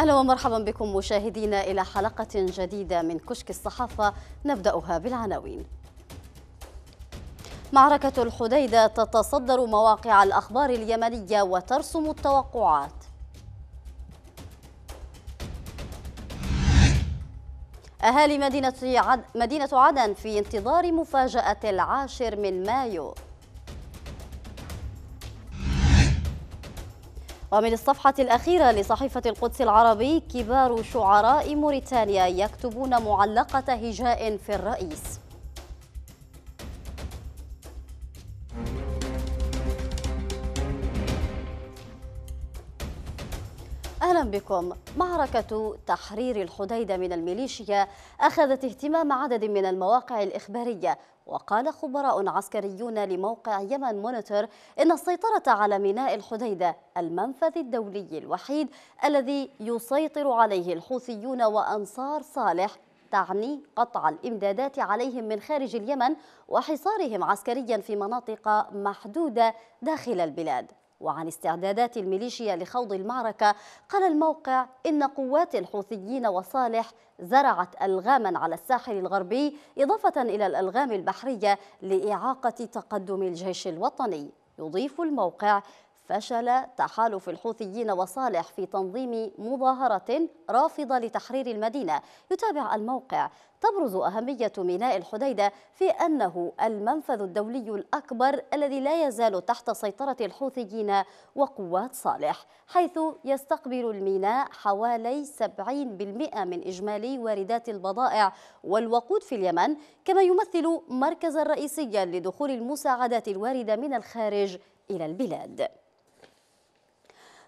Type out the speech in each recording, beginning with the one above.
أهلا ومرحبا بكم مشاهدينا إلى حلقة جديدة من كشك الصحافة نبدأها بالعناوين معركة الحديدة تتصدر مواقع الأخبار اليمنية وترسم التوقعات أهالي مدينة عد... مدينة عدن في انتظار مفاجأة العاشر من مايو ومن الصفحة الأخيرة لصحيفة القدس العربي كبار شعراء موريتانيا يكتبون معلقة هجاء في الرئيس أهلا بكم معركة تحرير الحديدة من الميليشيا أخذت اهتمام عدد من المواقع الإخبارية وقال خبراء عسكريون لموقع يمن مونيتور إن السيطرة على ميناء الحديدة المنفذ الدولي الوحيد الذي يسيطر عليه الحوثيون وأنصار صالح تعني قطع الإمدادات عليهم من خارج اليمن وحصارهم عسكريا في مناطق محدودة داخل البلاد وعن استعدادات الميليشيا لخوض المعركة قال الموقع إن قوات الحوثيين وصالح زرعت ألغاما على الساحل الغربي إضافة إلى الألغام البحرية لإعاقة تقدم الجيش الوطني يضيف الموقع فشل تحالف الحوثيين وصالح في تنظيم مظاهرة رافضة لتحرير المدينة يتابع الموقع تبرز أهمية ميناء الحديدة في أنه المنفذ الدولي الأكبر الذي لا يزال تحت سيطرة الحوثيين وقوات صالح حيث يستقبل الميناء حوالي 70% من إجمالي واردات البضائع والوقود في اليمن كما يمثل مركزا رئيسيا لدخول المساعدات الواردة من الخارج إلى البلاد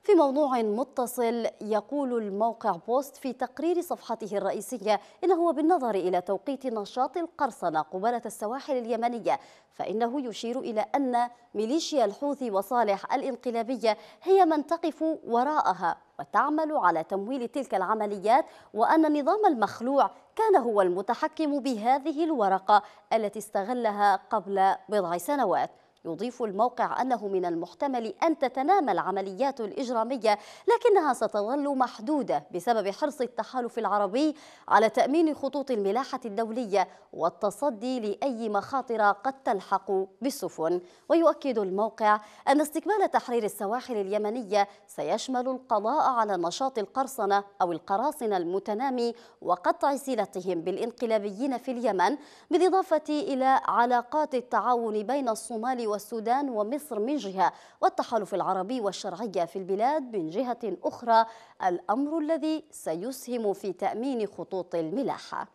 في موضوع متصل يقول الموقع بوست في تقرير صفحته الرئيسية إنه بالنظر إلى توقيت نشاط القرصنة قبالة السواحل اليمنية فإنه يشير إلى أن ميليشيا الحوثي وصالح الإنقلابية هي من تقف وراءها وتعمل على تمويل تلك العمليات وأن النظام المخلوع كان هو المتحكم بهذه الورقة التي استغلها قبل بضع سنوات يضيف الموقع أنه من المحتمل أن تتنامى العمليات الإجرامية لكنها ستظل محدودة بسبب حرص التحالف العربي على تأمين خطوط الملاحة الدولية والتصدي لأي مخاطر قد تلحق بالسفن ويؤكد الموقع أن استكمال تحرير السواحل اليمنية سيشمل القضاء على نشاط القرصنة أو القراصنة المتنامي وقطع سلتهم بالانقلابيين في اليمن بالإضافة إلى علاقات التعاون بين الصومال والسودان ومصر من جهة والتحالف العربي والشرعية في البلاد من جهة أخرى الأمر الذي سيسهم في تأمين خطوط الملاحة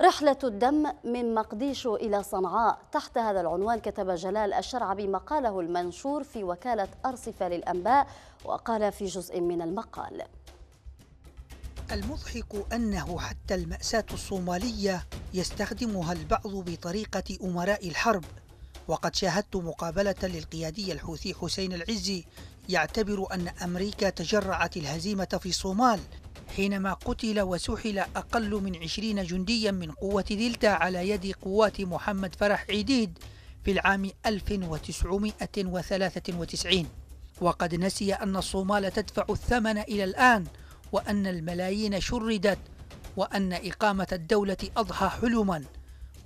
رحلة الدم من مقديشو إلى صنعاء تحت هذا العنوان كتب جلال الشرعبي مقاله المنشور في وكالة أرصفة للأنباء وقال في جزء من المقال المضحك أنه حتى المأساة الصومالية يستخدمها البعض بطريقة أمراء الحرب وقد شاهدت مقابلة للقيادي الحوثي حسين العزي يعتبر أن أمريكا تجرعت الهزيمة في الصومال حينما قتل وسحل أقل من عشرين جنديا من قوة دلتا على يد قوات محمد فرح عيديد في العام 1993 وقد نسي أن الصومال تدفع الثمن إلى الآن وأن الملايين شردت وأن إقامة الدولة أضحى حلما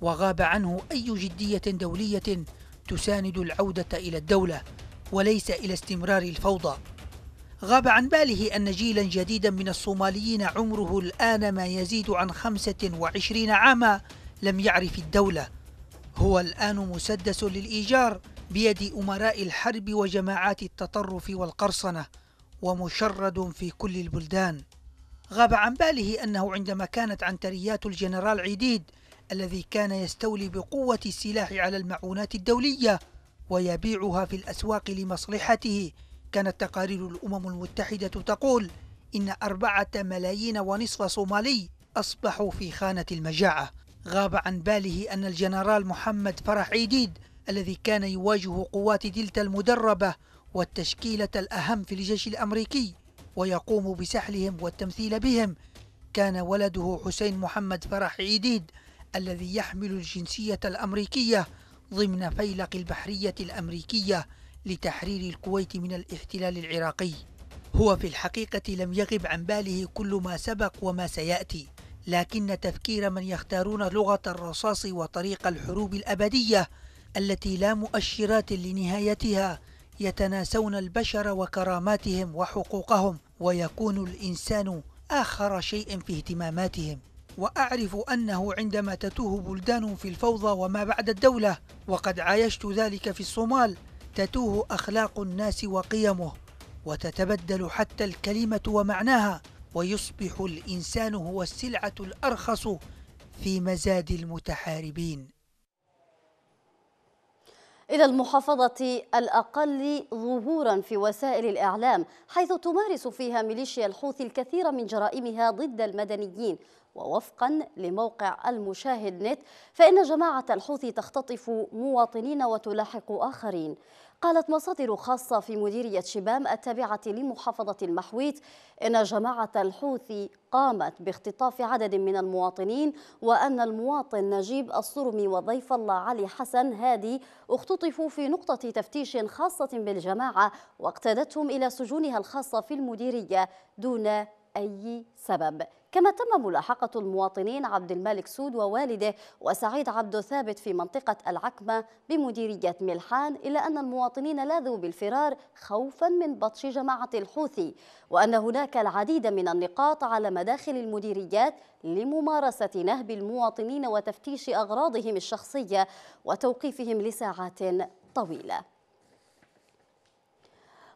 وغاب عنه أي جدية دولية تساند العودة إلى الدولة وليس إلى استمرار الفوضى غاب عن باله أن جيلا جديدا من الصوماليين عمره الآن ما يزيد عن 25 عاما لم يعرف الدولة هو الآن مسدس للإيجار بيد أمراء الحرب وجماعات التطرف والقرصنة ومشرد في كل البلدان غاب عن باله أنه عندما كانت عنتريات الجنرال عيديد الذي كان يستولي بقوة السلاح على المعونات الدولية ويبيعها في الأسواق لمصلحته كانت تقارير الأمم المتحدة تقول إن أربعة ملايين ونصف صومالي أصبحوا في خانة المجاعة غاب عن باله أن الجنرال محمد فرح عيديد الذي كان يواجه قوات دلتا المدربة والتشكيلة الأهم في الجيش الأمريكي ويقوم بسحلهم والتمثيل بهم كان ولده حسين محمد فرح عيديد الذي يحمل الجنسية الأمريكية ضمن فيلق البحرية الأمريكية لتحرير الكويت من الاحتلال العراقي هو في الحقيقة لم يغب عن باله كل ما سبق وما سيأتي لكن تفكير من يختارون لغة الرصاص وطريق الحروب الأبدية التي لا مؤشرات لنهايتها يتناسون البشر وكراماتهم وحقوقهم ويكون الإنسان آخر شيء في اهتماماتهم وأعرف أنه عندما تتوه بلدان في الفوضى وما بعد الدولة وقد عايشت ذلك في الصومال تتوه أخلاق الناس وقيمه وتتبدل حتى الكلمة ومعناها ويصبح الإنسان هو السلعة الأرخص في مزاد المتحاربين إلى المحافظة الأقل ظهورا في وسائل الإعلام حيث تمارس فيها ميليشيا الحوثي الكثير من جرائمها ضد المدنيين ووفقا لموقع المشاهد نت فإن جماعة الحوثي تختطف مواطنين وتلاحق آخرين قالت مصادر خاصة في مديرية شبام التابعة لمحافظة المحويت إن جماعة الحوثي قامت باختطاف عدد من المواطنين وأن المواطن نجيب الصرمي وضيف الله علي حسن هادي اختطفوا في نقطة تفتيش خاصة بالجماعة واقتادتهم إلى سجونها الخاصة في المديرية دون أي سبب كما تم ملاحقة المواطنين عبد الملك سود ووالده وسعيد عبد ثابت في منطقة العكمة بمديرية ملحان إلا أن المواطنين لاذوا بالفرار خوفا من بطش جماعة الحوثي وأن هناك العديد من النقاط على مداخل المديريات لممارسة نهب المواطنين وتفتيش أغراضهم الشخصية وتوقيفهم لساعات طويلة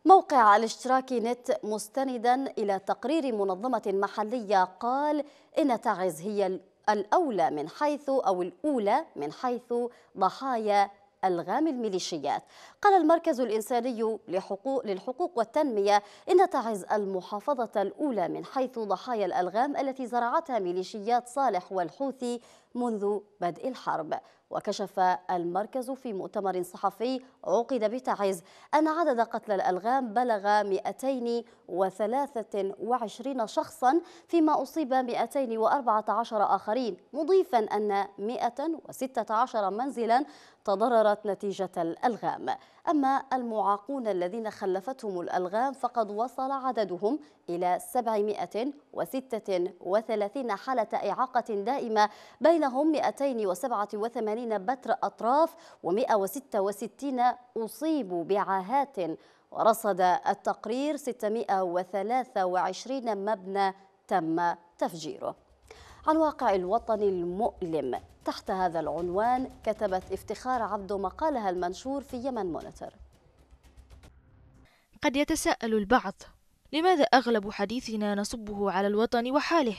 موقع الاشتراك نت مستندا إلى تقرير منظمة محلية قال إن تعز هي الأولى من حيث أو الأولى من حيث ضحايا ألغام الميليشيات قال المركز الإنساني لحقوق للحقوق والتنمية إن تعز المحافظة الأولى من حيث ضحايا الألغام التي زرعتها ميليشيات صالح والحوثي منذ بدء الحرب وكشف المركز في مؤتمر صحفي عقد بتعز أن عدد قتلى الألغام بلغ 223 شخصا فيما أصيب 214 آخرين مضيفا أن 116 منزلا تضررت نتيجة الألغام أما المعاقون الذين خلفتهم الألغام فقد وصل عددهم إلى 736 حالة إعاقة دائمة بينهم 287 بتر أطراف و166 أصيبوا بعاهات ورصد التقرير 623 مبنى تم تفجيره عن واقع الوطن المؤلم تحت هذا العنوان كتبت افتخار عبده مقالها المنشور في يمن مونيتور قد يتساءل البعض لماذا أغلب حديثنا نصبه على الوطن وحاله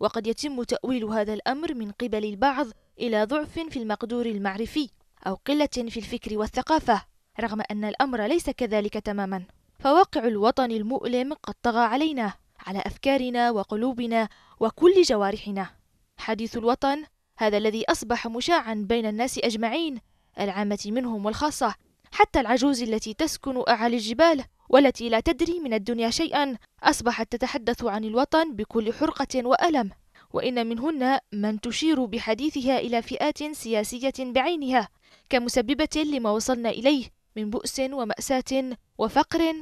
وقد يتم تأويل هذا الأمر من قبل البعض إلى ضعف في المقدور المعرفي أو قلة في الفكر والثقافة رغم أن الأمر ليس كذلك تماما فواقع الوطن المؤلم قد طغى علينا على أفكارنا وقلوبنا وكل جوارحنا حديث الوطن هذا الذي أصبح مشاعا بين الناس أجمعين العامة منهم والخاصة حتى العجوز التي تسكن أعالي الجبال والتي لا تدري من الدنيا شيئا أصبحت تتحدث عن الوطن بكل حرقة وألم وإن منهن من تشير بحديثها إلى فئات سياسية بعينها كمسببة لما وصلنا إليه من بؤس ومأساة وفقر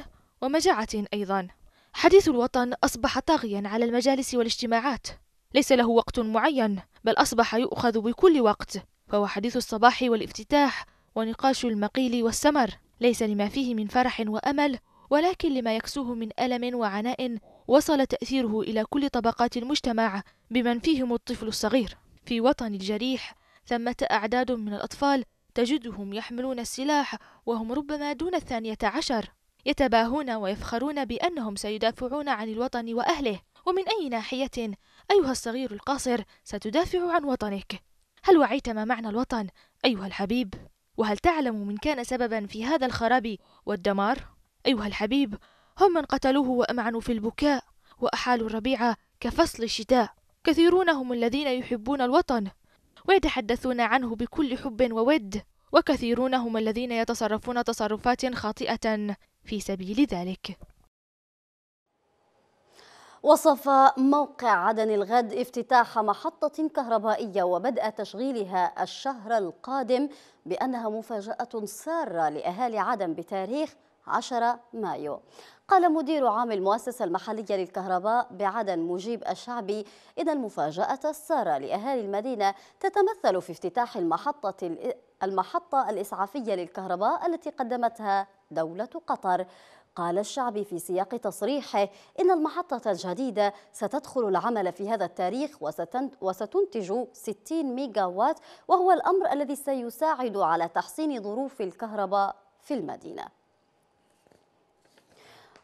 ومجاعة أيضا حديث الوطن أصبح طاغيا على المجالس والاجتماعات ليس له وقت معين بل أصبح يؤخذ بكل وقت فهو حديث الصباح والافتتاح ونقاش المقيل والسمر ليس لما فيه من فرح وأمل ولكن لما يكسوه من ألم وعناء وصل تأثيره إلى كل طبقات المجتمع بمن فيهم الطفل الصغير في وطن الجريح ثمة أعداد من الأطفال تجدهم يحملون السلاح وهم ربما دون الثانية عشر يتباهون ويفخرون بأنهم سيدافعون عن الوطن وأهله ومن أي ناحية أيها الصغير القاصر ستدافع عن وطنك هل وعيت ما معنى الوطن أيها الحبيب؟ وهل تعلم من كان سببا في هذا الخراب والدمار؟ أيها الحبيب هم من قتلوه وأمعنوا في البكاء وأحالوا الربيع كفصل الشتاء كثيرون هم الذين يحبون الوطن ويتحدثون عنه بكل حب وود وكثيرون هم الذين يتصرفون تصرفات خاطئة في سبيل ذلك وصف موقع عدن الغد افتتاح محطة كهربائية وبدء تشغيلها الشهر القادم بأنها مفاجأة سارة لأهالي عدن بتاريخ 10 مايو قال مدير عام المؤسسة المحلية للكهرباء بعدن مجيب الشعبي إن المفاجأة السارة لأهالي المدينة تتمثل في افتتاح المحطة المحطة الإسعافية للكهرباء التي قدمتها دولة قطر قال الشعبي في سياق تصريحه إن المحطة الجديدة ستدخل العمل في هذا التاريخ وستنتج 60 ميجا وات وهو الأمر الذي سيساعد على تحسين ظروف الكهرباء في المدينة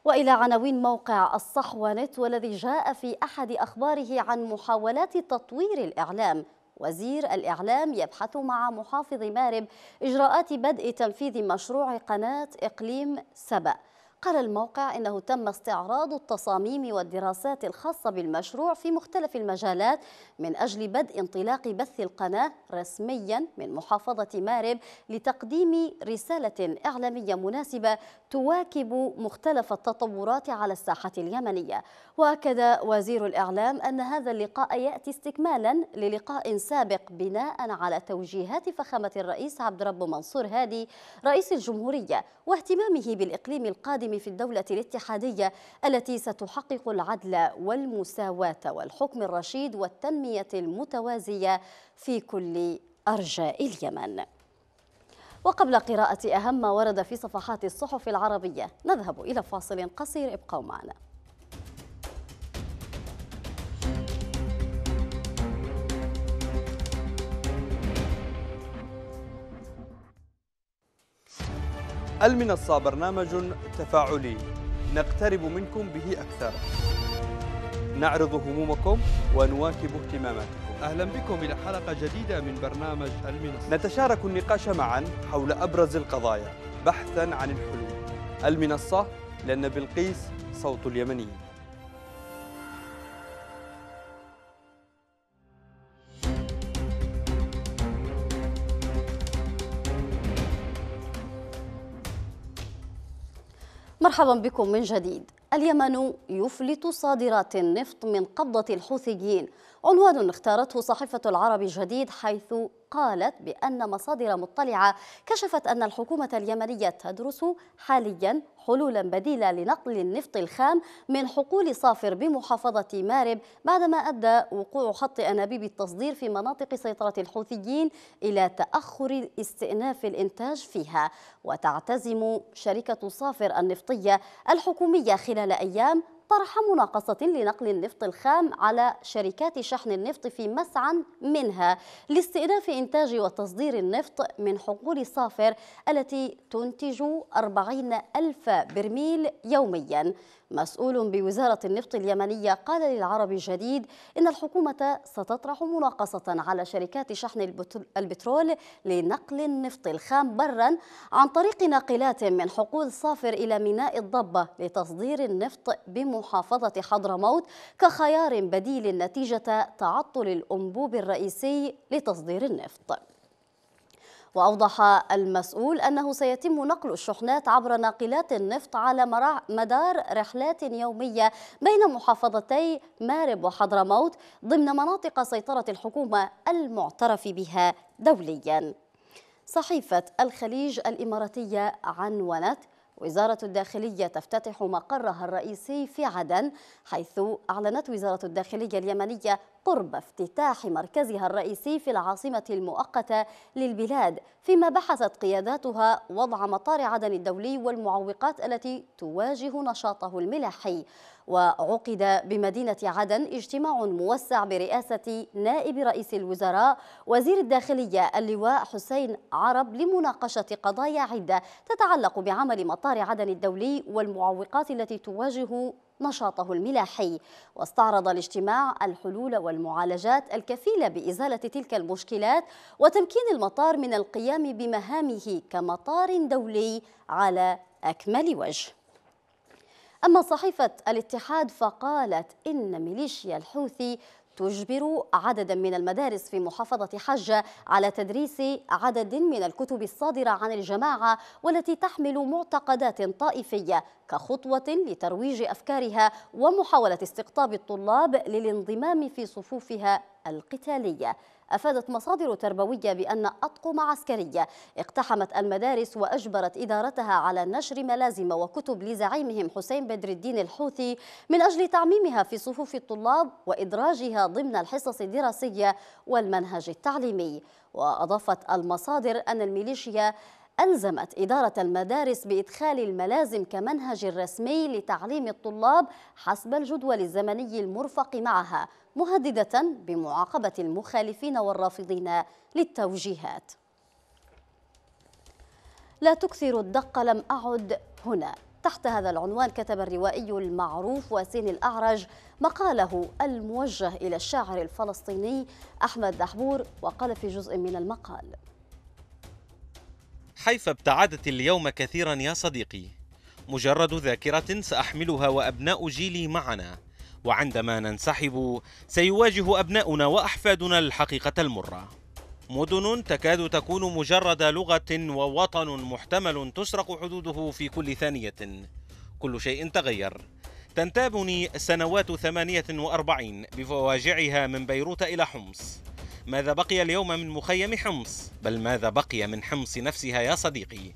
وإلى عناوين موقع الصحوة نت والذي جاء في أحد أخباره عن محاولات تطوير الإعلام وزير الإعلام يبحث مع محافظ مارب إجراءات بدء تنفيذ مشروع قناة إقليم سبأ قال الموقع إنه تم استعراض التصاميم والدراسات الخاصة بالمشروع في مختلف المجالات من أجل بدء انطلاق بث القناة رسميا من محافظة مارب لتقديم رسالة إعلامية مناسبة تواكب مختلف التطورات على الساحة اليمنية وأكد وزير الإعلام أن هذا اللقاء يأتي استكمالا للقاء سابق بناء على توجيهات فخامة الرئيس عبد رب منصور هادي رئيس الجمهورية واهتمامه بالإقليم القادم الحاكم في الدولة الاتحادية التي ستحقق العدل والمساواة والحكم الرشيد والتنمية المتوازية في كل أرجاء اليمن وقبل قراءة أهم ما ورد في صفحات الصحف العربية نذهب إلى فاصل قصير ابقوا معنا المنصة برنامج تفاعلي نقترب منكم به أكثر نعرض همومكم ونواكب اهتماماتكم أهلا بكم إلى حلقة جديدة من برنامج المنصة نتشارك النقاش معا حول أبرز القضايا بحثا عن الحلول المنصة لأن بلقيس صوت اليمنيين مرحبا بكم من جديد اليمن يفلت صادرات النفط من قبضة الحوثيين عنوان اختارته صحيفة العرب الجديد حيث قالت بأن مصادر مطلعة كشفت أن الحكومة اليمنية تدرس حاليا حلولا بديلة لنقل النفط الخام من حقول صافر بمحافظة مارب بعدما أدى وقوع خط أنابيب التصدير في مناطق سيطرة الحوثيين إلى تأخر استئناف الإنتاج فيها وتعتزم شركة صافر النفطية الحكومية خلال أيام طرح مناقصة لنقل النفط الخام على شركات شحن النفط في مسعى منها لاستئناف إنتاج وتصدير النفط من حقول صافر التي تنتج 40 ألف برميل يومياً مسؤول بوزارة النفط اليمنية قال للعربي الجديد إن الحكومة ستطرح مناقصة على شركات شحن البترول لنقل النفط الخام برا عن طريق ناقلات من حقول صافر إلى ميناء الضبة لتصدير النفط بمحافظة حضرموت كخيار بديل نتيجة تعطل الأنبوب الرئيسي لتصدير النفط وأوضح المسؤول أنه سيتم نقل الشحنات عبر ناقلات النفط على مدار رحلات يومية بين محافظتي مارب وحضرموت ضمن مناطق سيطرة الحكومة المعترف بها دوليا صحيفة الخليج الإماراتية عنونت وزارة الداخلية تفتتح مقرها الرئيسي في عدن حيث أعلنت وزارة الداخلية اليمنية قرب افتتاح مركزها الرئيسي في العاصمة المؤقتة للبلاد فيما بحثت قياداتها وضع مطار عدن الدولي والمعوقات التي تواجه نشاطه الملاحي وعقد بمدينة عدن اجتماع موسع برئاسة نائب رئيس الوزراء وزير الداخلية اللواء حسين عرب لمناقشة قضايا عدة تتعلق بعمل مطار عدن الدولي والمعوقات التي تواجه نشاطه الملاحي واستعرض الاجتماع الحلول والمعالجات الكفيلة بإزالة تلك المشكلات وتمكين المطار من القيام بمهامه كمطار دولي على أكمل وجه أما صحيفة الاتحاد فقالت إن ميليشيا الحوثي تجبر عددا من المدارس في محافظة حجة على تدريس عدد من الكتب الصادرة عن الجماعة والتي تحمل معتقدات طائفية كخطوة لترويج أفكارها ومحاولة استقطاب الطلاب للانضمام في صفوفها القتالية أفادت مصادر تربوية بأن أطقم عسكرية اقتحمت المدارس وأجبرت إدارتها على نشر ملازم وكتب لزعيمهم حسين بدر الدين الحوثي من أجل تعميمها في صفوف الطلاب وإدراجها ضمن الحصص الدراسية والمنهج التعليمي وأضافت المصادر أن الميليشيا ألزمت إدارة المدارس بإدخال الملازم كمنهج رسمي لتعليم الطلاب حسب الجدول الزمني المرفق معها مهددة بمعاقبة المخالفين والرافضين للتوجيهات لا تكثر الدق لم أعد هنا تحت هذا العنوان كتب الروائي المعروف وسين الأعرج مقاله الموجه إلى الشاعر الفلسطيني أحمد دحبور وقال في جزء من المقال حيث ابتعدت اليوم كثيرا يا صديقي مجرد ذاكرة سأحملها وأبناء جيلي معنا وعندما ننسحب سيواجه أبناؤنا وأحفادنا الحقيقة المرة مدن تكاد تكون مجرد لغة ووطن محتمل تسرق حدوده في كل ثانية كل شيء تغير تنتابني سنوات 48 بفواجعها من بيروت إلى حمص ماذا بقي اليوم من مخيم حمص بل ماذا بقي من حمص نفسها يا صديقي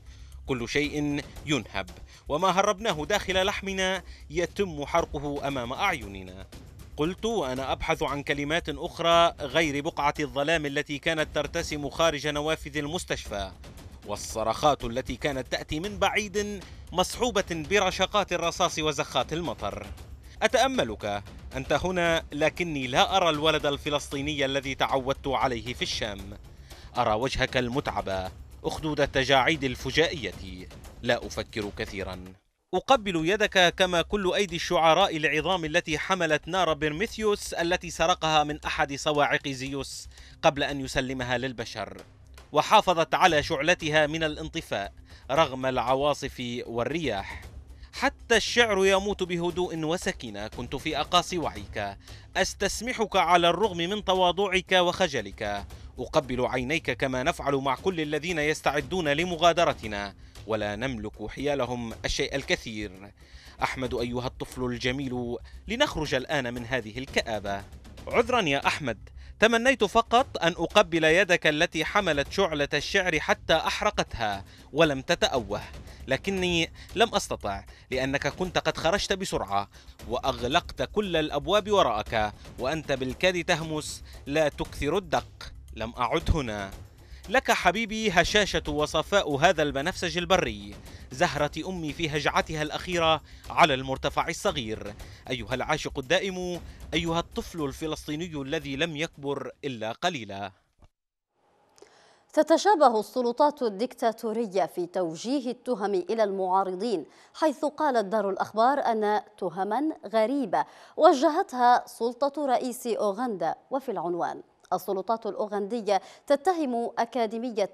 كل شيء ينهب وما هربناه داخل لحمنا يتم حرقه امام اعيننا قلت وانا ابحث عن كلمات اخرى غير بقعه الظلام التي كانت ترتسم خارج نوافذ المستشفى والصرخات التي كانت تاتي من بعيد مصحوبه برشقات الرصاص وزخات المطر أتأملك أنت هنا لكني لا أرى الولد الفلسطيني الذي تعودت عليه في الشام أرى وجهك المتعب أخدود التجاعيد الفجائية لا أفكر كثيرا أقبل يدك كما كل أيدي الشعراء العظام التي حملت نار برميثيوس التي سرقها من أحد صواعق زيوس قبل أن يسلمها للبشر وحافظت على شعلتها من الانطفاء رغم العواصف والرياح حتى الشعر يموت بهدوء وسكينة كنت في أقاصي وعيك أستسمحك على الرغم من تواضعك وخجلك أقبل عينيك كما نفعل مع كل الذين يستعدون لمغادرتنا ولا نملك حيالهم الشيء الكثير أحمد أيها الطفل الجميل لنخرج الآن من هذه الكآبة عذرا يا أحمد تمنيت فقط أن أقبل يدك التي حملت شعلة الشعر حتى أحرقتها ولم تتأوه لكني لم أستطع لأنك كنت قد خرجت بسرعة وأغلقت كل الأبواب وراءك وأنت بالكاد تهمس لا تكثر الدق لم أعد هنا لك حبيبي هشاشة وصفاء هذا البنفسج البري زهرة أمي في هجعتها الأخيرة على المرتفع الصغير أيها العاشق الدائم أيها الطفل الفلسطيني الذي لم يكبر إلا قليلاً تتشابه السلطات الدكتاتورية في توجيه التهم إلى المعارضين حيث قالت دار الأخبار أن تهما غريبة وجهتها سلطة رئيس أوغندا وفي العنوان السلطات الأوغندية تتهم أكاديمية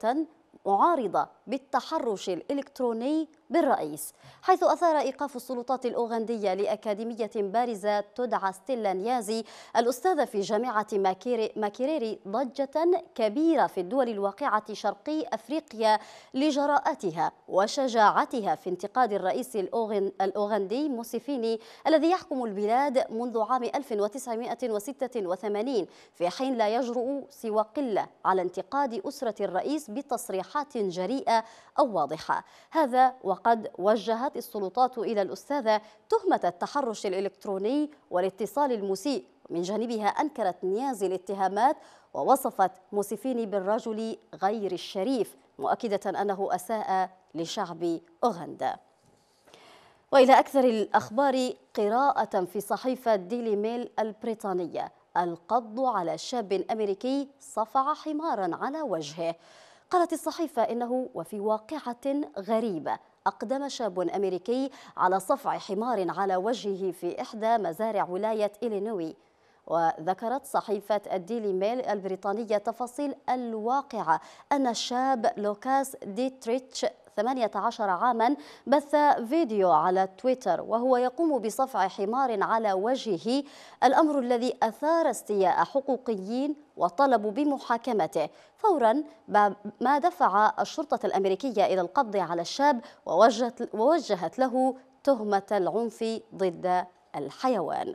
معارضة بالتحرش الإلكتروني بالرئيس حيث أثار إيقاف السلطات الأوغندية لأكاديمية بارزة تدعى ستيلا نيازي الأستاذة في جامعة ماكيريري ضجة كبيرة في الدول الواقعة شرقي أفريقيا لجراءتها وشجاعتها في انتقاد الرئيس الأوغندي موسيفيني الذي يحكم البلاد منذ عام 1986 في حين لا يجرؤ سوى قلة على انتقاد أسرة الرئيس بتصريحات جريئة أو واضحة هذا وقد وجهت السلطات إلى الأستاذة تهمة التحرش الإلكتروني والاتصال المسيء من جانبها أنكرت نيازي الاتهامات ووصفت موسيفيني بالرجل غير الشريف مؤكدة أنه أساء لشعب أوغندا وإلى أكثر الأخبار قراءة في صحيفة ديلي ميل البريطانية القبض على شاب أمريكي صفع حمارا على وجهه قالت الصحيفة إنه وفي واقعة غريبة أقدم شاب أمريكي على صفع حمار على وجهه في إحدى مزارع ولاية إلينوي وذكرت صحيفة الديلي ميل البريطانية تفاصيل الواقعة أن الشاب لوكاس ديتريتش 18 عاما بث فيديو على تويتر وهو يقوم بصفع حمار على وجهه الأمر الذي أثار استياء حقوقيين وطلبوا بمحاكمته فورا ما دفع الشرطة الأمريكية إلى القبض على الشاب ووجهت, ووجهت له تهمة العنف ضد الحيوان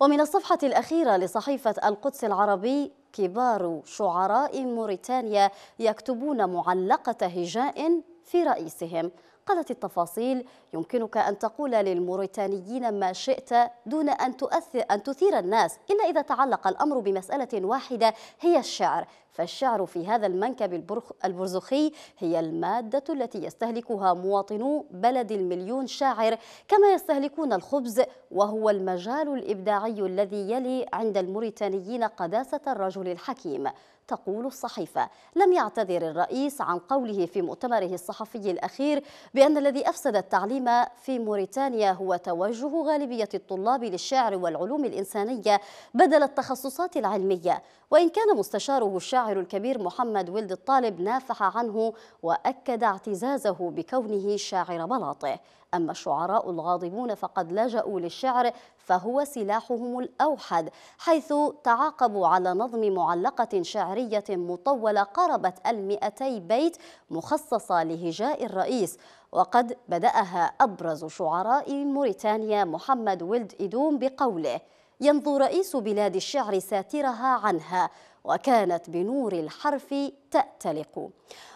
ومن الصفحة الأخيرة لصحيفة القدس العربي كبار شعراء موريتانيا يكتبون معلقة هجاء في رئيسهم قالت التفاصيل يمكنك أن تقول للموريتانيين ما شئت دون أن, تؤثر أن تثير الناس إلا إذا تعلق الأمر بمسألة واحدة هي الشعر فالشعر في هذا المنكب البرزخي هي المادة التي يستهلكها مواطنو بلد المليون شاعر كما يستهلكون الخبز وهو المجال الإبداعي الذي يلي عند الموريتانيين قداسة الرجل الحكيم تقول الصحيفة لم يعتذر الرئيس عن قوله في مؤتمره الصحفي الأخير بأن الذي أفسد التعليم في موريتانيا هو توجه غالبية الطلاب للشعر والعلوم الإنسانية بدل التخصصات العلمية وإن كان مستشاره الشاعر الكبير محمد ولد الطالب نافح عنه وأكد اعتزازه بكونه شاعر بلاطه أما الشعراء الغاضبون فقد لجأوا للشعر فهو سلاحهم الأوحد حيث تعاقبوا على نظم معلقة شعرية مطولة قاربت المئتي بيت مخصصة لهجاء الرئيس وقد بدأها أبرز شعراء موريتانيا محمد ولد إدوم بقوله ينظر رئيس بلاد الشعر ساترها عنها وكانت بنور الحرف تأتلق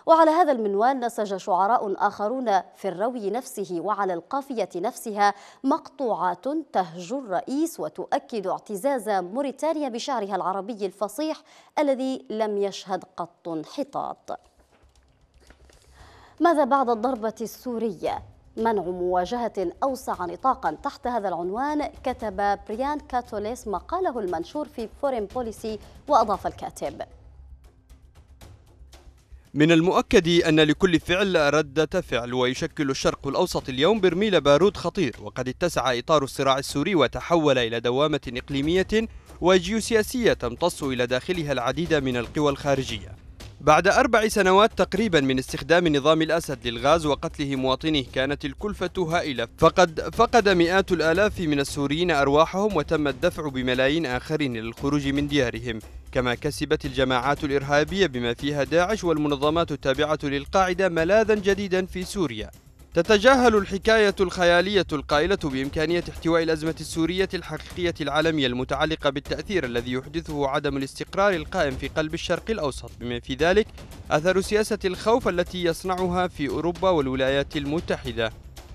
وعلى هذا المنوال نسج شعراء آخرون في الروي نفسه وعلى القافية نفسها مقطوعات تهجو الرئيس وتؤكد اعتزاز موريتانيا بشعرها العربي الفصيح الذي لم يشهد قط انحطاط ماذا بعد الضربة السورية؟ منع مواجهة أوسع نطاقا تحت هذا العنوان كتب بريان كاتوليس مقاله المنشور في فورين بوليسي وأضاف الكاتب من المؤكد أن لكل فعل ردة فعل ويشكل الشرق الأوسط اليوم برميل بارود خطير وقد اتسع إطار الصراع السوري وتحول إلى دوامة إقليمية وجيوسياسية تمتص إلى داخلها العديد من القوى الخارجية بعد أربع سنوات تقريبا من استخدام نظام الأسد للغاز وقتله مواطنيه كانت الكلفة هائلة فقد فقد مئات الآلاف من السوريين أرواحهم وتم الدفع بملايين آخرين للخروج من ديارهم كما كسبت الجماعات الإرهابية بما فيها داعش والمنظمات التابعة للقاعدة ملاذا جديدا في سوريا تتجاهل الحكاية الخيالية القائلة بإمكانية احتواء الأزمة السورية الحقيقية العالمية المتعلقة بالتأثير الذي يحدثه عدم الاستقرار القائم في قلب الشرق الأوسط بما في ذلك أثر سياسة الخوف التي يصنعها في أوروبا والولايات المتحدة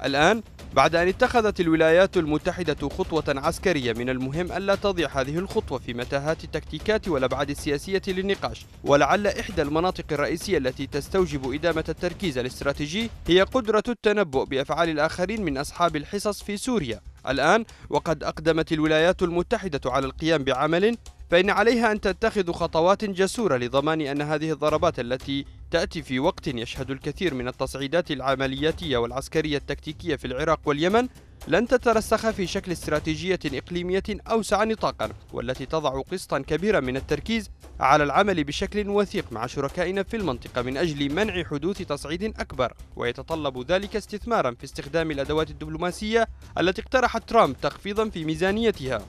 الآن بعد أن اتخذت الولايات المتحدة خطوة عسكرية من المهم ألا تضيع هذه الخطوة في متاهات التكتيكات والأبعاد السياسية للنقاش ولعل إحدى المناطق الرئيسية التي تستوجب إدامة التركيز الاستراتيجي هي قدرة التنبؤ بأفعال الآخرين من أصحاب الحصص في سوريا الآن وقد أقدمت الولايات المتحدة على القيام بعمل فإن عليها أن تتخذ خطوات جسورة لضمان أن هذه الضربات التي تأتي في وقت يشهد الكثير من التصعيدات العملياتية والعسكرية التكتيكية في العراق واليمن لن تترسخ في شكل استراتيجية إقليمية أوسع نطاقا والتي تضع قسطا كبيرا من التركيز على العمل بشكل وثيق مع شركائنا في المنطقة من أجل منع حدوث تصعيد أكبر ويتطلب ذلك استثمارا في استخدام الأدوات الدبلوماسية التي اقترحت ترامب تخفيضا في ميزانيتها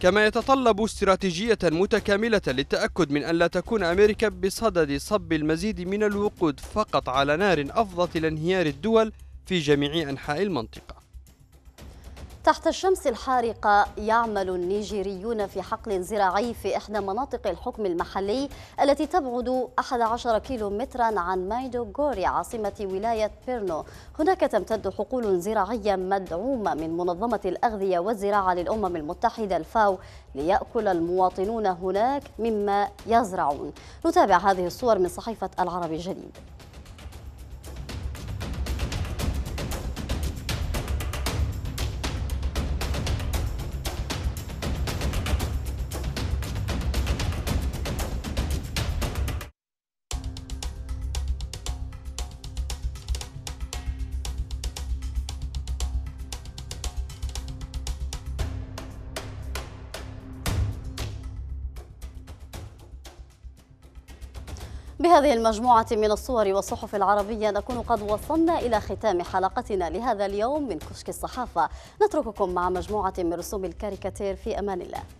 كما يتطلب استراتيجية متكاملة للتأكد من أن لا تكون أمريكا بصدد صب المزيد من الوقود فقط على نار أفضت لانهيار الدول في جميع أنحاء المنطقة تحت الشمس الحارقة يعمل النيجيريون في حقل زراعي في إحدى مناطق الحكم المحلي التي تبعد 11 مترا عن غوري عاصمة ولاية بيرنو هناك تمتد حقول زراعية مدعومة من منظمة الأغذية والزراعة للأمم المتحدة الفاو ليأكل المواطنون هناك مما يزرعون نتابع هذه الصور من صحيفة العربي الجديد بهذه المجموعة من الصور والصحف العربية نكون قد وصلنا إلى ختام حلقتنا لهذا اليوم من كشك الصحافة نترككم مع مجموعة من رسوم الكاريكاتير في أمان الله